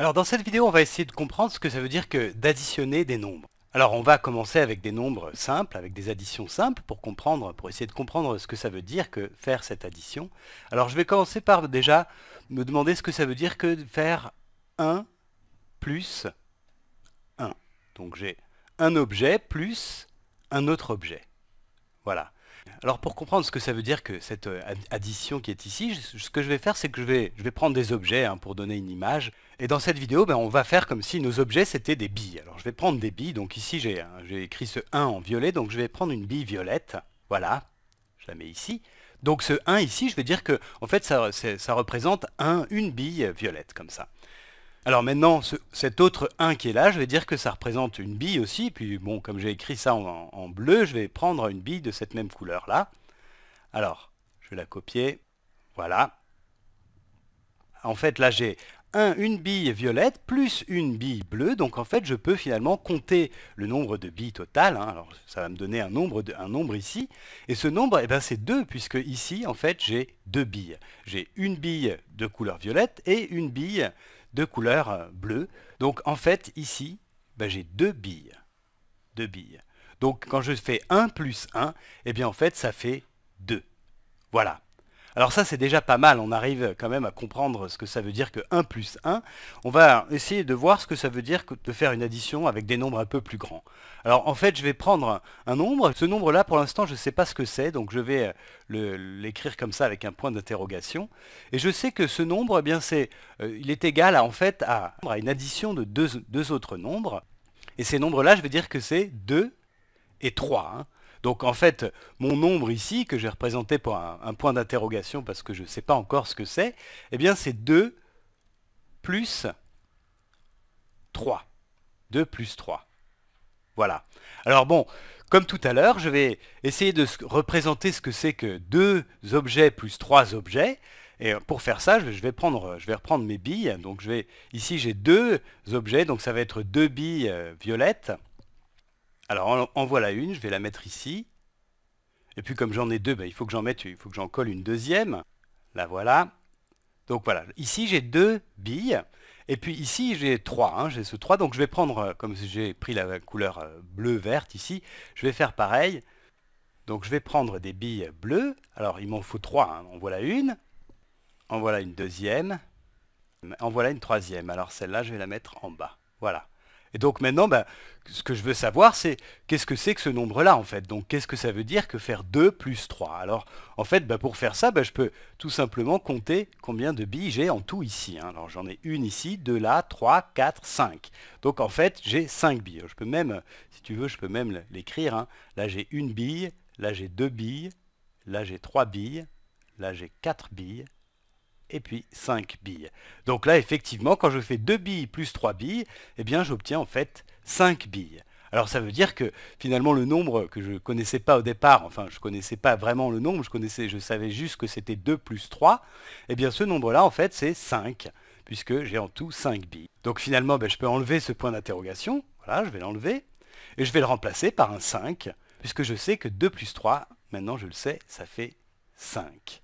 Alors dans cette vidéo, on va essayer de comprendre ce que ça veut dire que d'additionner des nombres. Alors on va commencer avec des nombres simples, avec des additions simples pour comprendre, pour essayer de comprendre ce que ça veut dire que faire cette addition. Alors je vais commencer par déjà me demander ce que ça veut dire que faire 1 plus 1. Donc j'ai un objet plus un autre objet. Voilà. Alors pour comprendre ce que ça veut dire que cette euh, addition qui est ici, ce que je vais faire, c'est que je vais, prendre des objets hein, pour donner une image. Et dans cette vidéo, ben, on va faire comme si nos objets c'était des billes. Alors je vais prendre des billes, donc ici j'ai hein, écrit ce 1 en violet, donc je vais prendre une bille violette. Voilà, je la mets ici. Donc ce 1 ici, je vais dire que en fait ça, représente une bille violette comme ça. Alors maintenant, cet autre 1 qui est là, je vais dire que ça représente une bille aussi. Puis bon, comme j'ai écrit ça en, bleu, je vais prendre une bille de cette même couleur-là. Alors, je vais la copier. Voilà. En fait, là, j'ai une bille violette plus une bille bleue. Donc en fait, je peux finalement compter le nombre de billes totales. Hein. Alors ça va me donner un nombre, nombre ici. Et ce nombre, eh ben, c'est 2, puisque ici, en fait, j'ai deux billes. J'ai une bille de couleur violette et une bille de couleur euh, bleue. Donc en fait, ici, ben, j'ai deux billes. Deux billes. Donc quand je fais 1 plus 1, eh bien en fait, ça fait 2. Voilà. Alors ça, c'est déjà pas mal, on arrive quand même à comprendre ce que ça veut dire que 1 plus 1. On va essayer de voir ce que ça veut dire que de faire une addition avec des nombres un peu plus grands. Alors en fait, je vais prendre un nombre. Ce nombre-là, pour l'instant, je ne sais pas ce que c'est, donc je vais euh, l'écrire comme ça avec un point d'interrogation. Et je sais que ce nombre, eh bien, c'est, euh, il est égal à, en fait à, une addition de deux, autres nombres. Et ces nombres-là, je vais dire que c'est 2 et 3. Donc en fait, mon nombre ici, que j'ai représenté pour un, point d'interrogation parce que je ne sais pas encore ce que c'est, eh bien c'est 2 plus 3. 2 plus 3. Voilà. Alors bon, comme tout à l'heure, je vais essayer de représenter ce que c'est que 2 objets plus 3 objets. Et pour faire ça, je vais, prendre, je vais reprendre mes billes. Donc je vais, ici j'ai deux objets, donc ça va être deux billes euh, violettes. Alors en, voilà une, je vais la mettre ici. Et puis comme j'en ai deux, ben, il faut que j'en faut que j'en colle une deuxième. La voilà. Donc voilà, ici j'ai deux billes. Et puis ici j'ai trois, hein, j'ai ce trois, Donc je vais prendre, euh, comme j'ai pris la couleur euh, bleu-verte ici, je vais faire pareil. Donc je vais prendre des billes bleues. Alors il m'en faut trois, hein. en voilà une. En voilà une deuxième. En voilà une troisième. Alors celle-là, je vais la mettre en bas. Voilà. Et donc maintenant, ben, ce que je veux savoir, c'est qu'est-ce que c'est que ce nombre-là, en fait Donc qu'est-ce que ça veut dire que faire 2 plus 3 Alors, en fait, ben, pour faire ça, ben, je peux tout simplement compter combien de billes j'ai en tout ici. Hein. Alors j'en ai une ici, deux là, trois, quatre, cinq. Donc en fait, j'ai 5 billes. Je peux même, si tu veux, je peux même l'écrire. Hein. Là, j'ai une bille, là, j'ai deux billes, là, j'ai trois billes, là, j'ai quatre billes, et puis 5 billes. Donc là, effectivement, quand je fais 2 billes plus 3 billes, eh bien, j'obtiens en fait 5 billes. Alors ça veut dire que finalement le nombre que je ne connaissais pas au départ, enfin je ne connaissais pas vraiment le nombre, je, connaissais, je savais juste que c'était 2 plus 3, eh bien ce nombre-là en fait c'est 5, puisque j'ai en tout 5 billes. Donc finalement ben, je peux enlever ce point d'interrogation, voilà je vais l'enlever, et je vais le remplacer par un 5, puisque je sais que 2 plus 3, maintenant je le sais, ça fait 5.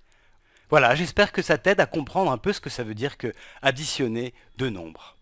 Voilà, j'espère que ça t'aide à comprendre un peu ce que ça veut dire que additionner deux nombres.